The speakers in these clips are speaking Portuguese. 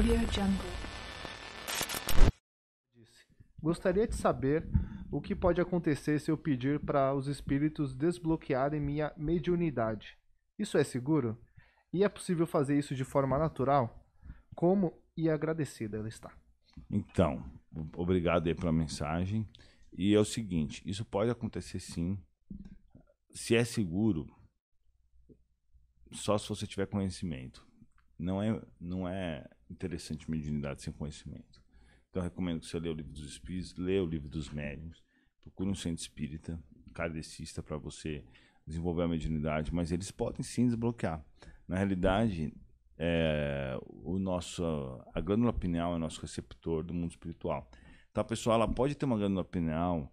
Audio Jungle. Gostaria de saber o que pode acontecer se eu pedir para os espíritos desbloquearem minha mediunidade. Isso é seguro? E é possível fazer isso de forma natural? Como e agradecida ela está. Então, obrigado aí pela mensagem. E é o seguinte, isso pode acontecer sim. Se é seguro, só se você tiver conhecimento. Não é, não é interessante mediunidade sem conhecimento. Então, recomendo que você leia o livro dos espíritos, leia o livro dos médiuns, procure um centro espírita, cardecista, para você desenvolver a mediunidade, mas eles podem sim desbloquear. Na realidade, é, o nosso, a glândula pineal é nosso receptor do mundo espiritual. Então, a pessoa ela pode ter uma glândula pineal,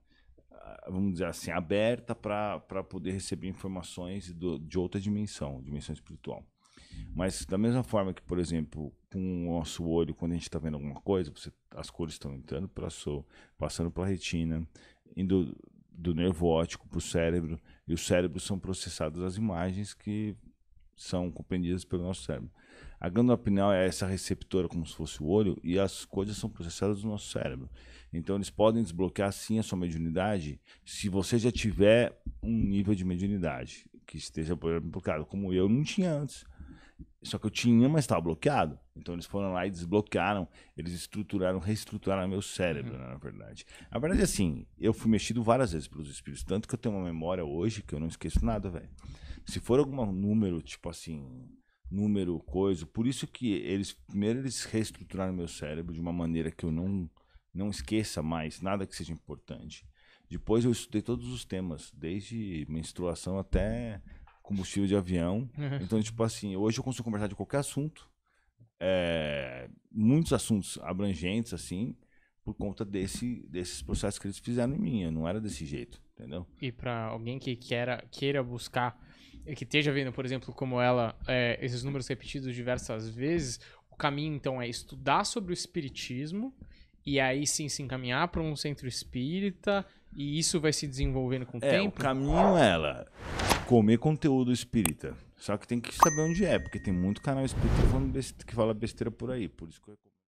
ah, vamos dizer assim, aberta para poder receber informações do, de outra dimensão, dimensão espiritual. Mas da mesma forma que, por exemplo, com o nosso olho, quando a gente está vendo alguma coisa, você, as cores estão entrando para passando para a retina, indo do nervo óptico para o cérebro, e o cérebro são processadas as imagens que são compreendidas pelo nosso cérebro. A glândula pineal é essa receptora como se fosse o olho e as coisas são processadas no nosso cérebro. Então eles podem desbloquear sim a sua mediunidade se você já tiver um nível de mediunidade que esteja por exemplo, como eu não tinha antes. Só que eu tinha, mas estava bloqueado. Então eles foram lá e desbloquearam, eles estruturaram, reestruturaram meu cérebro, uhum. né, na verdade. a verdade, é assim, eu fui mexido várias vezes pelos espíritos, tanto que eu tenho uma memória hoje que eu não esqueço nada, velho. Se for algum número, tipo assim, número, coisa, por isso que eles, primeiro eles reestruturaram meu cérebro de uma maneira que eu não, não esqueça mais nada que seja importante. Depois eu estudei todos os temas, desde menstruação até combustível de avião. Uhum. Então, tipo assim, hoje eu consigo conversar de qualquer assunto, é, muitos assuntos abrangentes, assim, por conta desse, desses processos que eles fizeram em mim. Eu não era desse jeito, entendeu? E para alguém que queira, queira buscar, que esteja vendo, por exemplo, como ela, é, esses números repetidos diversas vezes, o caminho, então, é estudar sobre o espiritismo e aí sim se encaminhar para um centro espírita e isso vai se desenvolvendo com o é, tempo? o caminho é ela comer conteúdo espírita. Só que tem que saber onde é, porque tem muito canal espírita que fala besteira por aí. Por isso que eu